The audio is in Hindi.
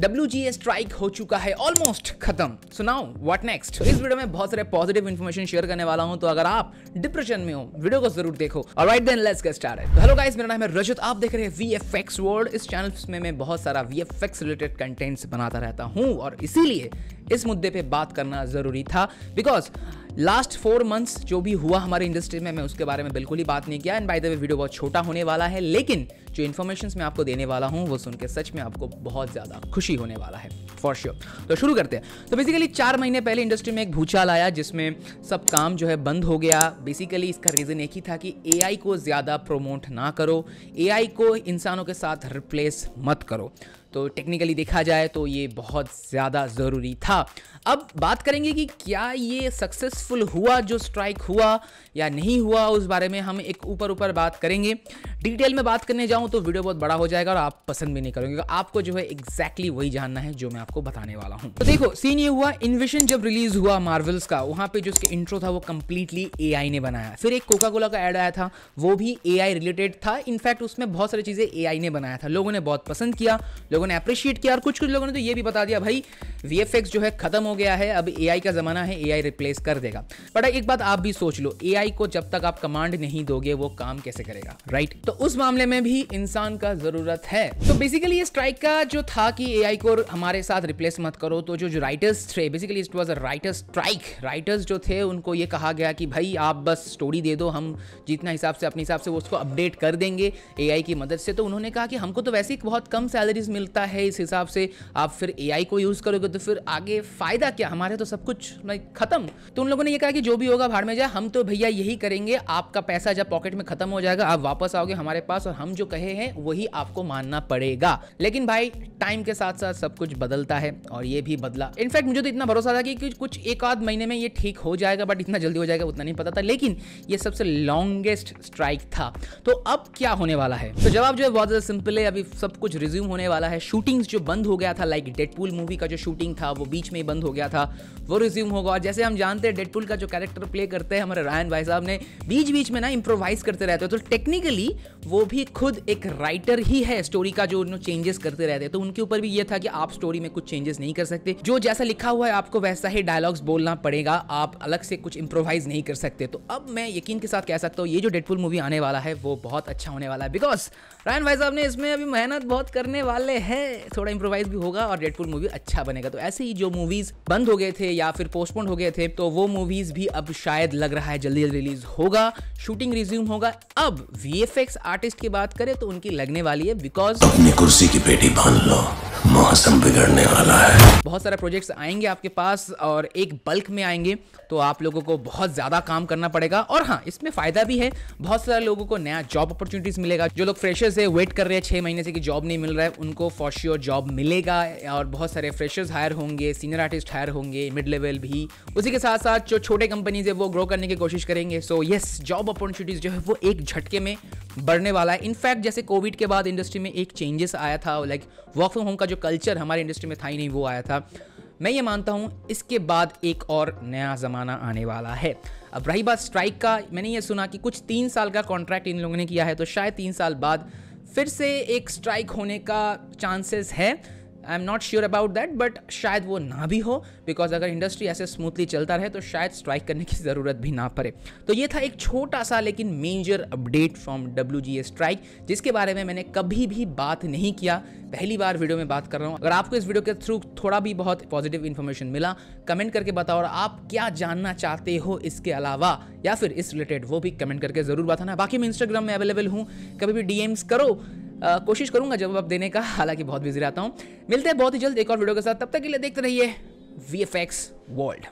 डब्ल्यू जी स्ट्राइक हो चुका है ऑलमोस्ट खत्म सो नाउ व्हाट नेक्स्ट इस वीडियो में बहुत सारे पॉजिटिव इन्फॉर्मेशन शेयर करने वाला हूं तो अगर आप डिप्रेशन में हो वीडियो को जरूर देखो right then let's get started hello guys मेरा नाम है रजत आप देख रहे हैं वी एफ एक्स वर्ल्ड इस चैनल में मैं बहुत सारा V F X related contents बनाता रहता हूँ और इसीलिए इस मुद्दे पे बात करना जरूरी था बिकॉज लास्ट फोर मंथ्स जो भी हुआ हमारे इंडस्ट्री में मैं उसके बारे में बिल्कुल ही बात नहीं किया and by the way video बहुत छोटा होने वाला है लेकिन जो इन्फॉर्मेशन मैं आपको देने वाला हूँ वो सुन के सच में आपको बहुत ज़्यादा खुशी होने वाला है फॉर श्योर sure. तो शुरू करते हैं तो बेसिकली चार महीने पहले इंडस्ट्री में एक भूचाल आया जिसमें सब काम जो है बंद हो गया बेसिकली इसका रीज़न एक ही था कि ए को ज़्यादा प्रोमोट ना करो ए को इंसानों के साथ रिप्लेस मत करो तो टेक्निकली देखा जाए तो ये बहुत ज़्यादा ज़रूरी था अब बात करेंगे कि क्या ये सक्सेसफुल हुआ जो स्ट्राइक हुआ या नहीं हुआ उस बारे में हम एक ऊपर ऊपर बात करेंगे डिटेल में बात करने जाऊँ हूँ तो वीडियो बहुत बड़ा हो जाएगा और आप पसंद भी नहीं करोगे आपको जो है एक्जैक्टली exactly वही जानना है जो मैं आपको बताने वाला हूँ तो देखो सीन ये हुआ इन्विशन जब रिलीज हुआ मार्वल्स का वहाँ पे जो उसके इंट्रो था वो कम्प्लीटली ए ने बनाया फिर एक कोका कोला का एड आया था वो भी ए रिलेटेड था इनफैक्ट उसमें बहुत सारी चीज़ें ए ने बनाया था लोगों ने बहुत पसंद किया लोगों ने अप्रिशिएट किया और कुछ कुछ लोगों ने तो ये भी बता दिया भाई वी जो है खत्म हो गया है अब ए का ज़माना है ए रिप्लेस कर देगा बट एक बात आप भी सोच लो ए को जब तक आप कमांड नहीं दोगे वो काम कैसे करेगा राइट तो उस मामले में भी इंसान का जरूरत है तो बेसिकली स्ट्राइक का जो था कि एआई को हमारे साथ रिप्लेस मत करो तो जो जो राइटर्स थे basically it was a writer strike writers जो थे उनको ये कहा गया कि भाई आप बस स्टोरी दे दो हम जितना हिसाब से अपने हिसाब से उसको अपडेट कर देंगे ए की मदद से तो उन्होंने कहा कि हमको तो वैसे ही बहुत कम सैलरीज मिलता है इस हिसाब से आप फिर ए को यूज़ करोगे तो फिर आगे फ़ायदा क्या हमारे तो सब कुछ लाइक ख़त्म तो उन लोगों ने ये कहा कि जो भी होगा भाड़ में जाए हम तो भैया यही करेंगे आपका पैसा जब पॉकेट में ख़त्म हो जाएगा आप वापस आओगे हमारे पास और हम जो रहे हैं वही आपको मानना पड़ेगा लेकिन भाई टाइम के साथ साथ सब कुछ बदलता है और ये भी बदला इनफैक्ट मुझे तो इतना भरोसा था कि कुछ एक आध महीने में ये ठीक हो जाएगा बट इतना जल्दी हो जाएगा उतना नहीं पता था लेकिन ये सबसे लॉन्गेस्ट स्ट्राइक था तो अब क्या होने वाला है तो जवाब जो है बहुत ज़्यादा सिंपल है अभी सब कुछ रिज्यूम होने वाला है शूटिंग्स जो बंद हो गया था लाइक डेडपुल मूवी का जो शूटिंग था वो बीच में ही बंद हो गया था वो रिज्यूम होगा और जैसे हम जानते हैं डेडपुल का जो कैरेक्टर प्ले करते हैं हमारे रायन भाई साहब ने बीच बीच में ना इंप्रोवाइज करते रहते हैं तो टेक्निकली वो भी खुद एक राइटर ही है स्टोरी का जो चेंजेस करते रहते हैं तो उनके ऊपर भी ये था कि आप स्टोरी में कुछ चेंजेस नहीं कर सकते जो जैसा लिखा हुआ है आपको वैसा ही डायलॉग्स बोलना पड़ेगा आप अलग से कुछ इंप्रोवाइज नहीं कर सकते तो अब मैं यकीन के साथ कह सकता हूँ ये जो डेडपुल मूवी आने वाला है वो बहुत अच्छा होने वाला है बिकॉज रायन भाई साहब ने इसमें अभी मेहनत बहुत करने वाले हैं थोड़ा इम्प्रोवाइज भी होगा और डेडपुल मूवी अच्छा बनेगा तो ऐसे ही जो मूवीज बंद हो गए थे या फिर पोस्टपोन हो गए थे तो वो मूवीज भी अब शायद लग रहा है जल्दी जल्दी रिलीज होगा शूटिंग रिज्यूम होगा अब वी आर्टिस्ट की बात करें तो उनकी लगने वाली है बिकॉज अपनी कुर्सी की पेटी बांध लो मौसम बिगड़ने वाला है बहुत सारे प्रोजेक्ट्स आएंगे आपके पास और एक बल्क में आएंगे तो आप लोगों को बहुत ज़्यादा काम करना पड़ेगा और हाँ इसमें फ़ायदा भी है बहुत सारे लोगों को नया जॉब अपॉर्चुनिटीज़ मिलेगा जो लोग फ्रेशर्स है वेट कर रहे हैं छह महीने से कि जॉब नहीं मिल रहा है उनको फॉर जॉब मिलेगा और बहुत सारे फ्रेशर्स हायर होंगे सीनियर आर्टिस्ट हायर होंगे मिड लेवल भी उसी के साथ साथ जो छोटे कंपनीज है वो ग्रो करने की कोशिश करेंगे सो येस जॉब अपॉर्चुनिटीज़ जो है वो एक झटके में बढ़ने वाला है इनफैक्ट जैसे कोविड के बाद इंडस्ट्री में एक चेंजेस आया था लाइक वर्क फ्रॉम होम का जो कल्चर हमारे इंडस्ट्री में था ही नहीं वो आया था मैं ये मानता हूँ इसके बाद एक और नया ज़माना आने वाला है अब रही बात स्ट्राइक का मैंने ये सुना कि कुछ तीन साल का कॉन्ट्रैक्ट इन लोगों ने किया है तो शायद तीन साल बाद फिर से एक स्ट्राइक होने का चांसेस है I am not sure about that but शायद वो ना भी हो बिकॉज अगर इंडस्ट्री ऐसे स्मूथली चलता रहे तो शायद स्ट्राइक करने की ज़रूरत भी ना पड़े तो ये था एक छोटा सा लेकिन major update from W G strike जिसके बारे में मैंने कभी भी बात नहीं किया पहली बार वीडियो में बात कर रहा हूँ अगर आपको इस वीडियो के थ्रू थोड़ा भी बहुत पॉजिटिव इन्फॉर्मेशन मिला कमेंट करके बताओ और आप क्या जानना चाहते हो इसके अलावा या फिर इस रिलेटेड वो भी कमेंट करके ज़रूर बताना बाकी मैं इंस्टाग्राम में अवेलेबल हूँ कभी भी डी करो कोशिश करूंगा जवाब देने का हालांकि बहुत बिजी रहता हूँ मिलते हैं बहुत ही जल्द एक और वीडियो के साथ तब तक के लिए देखते रहिए वी वर्ल्ड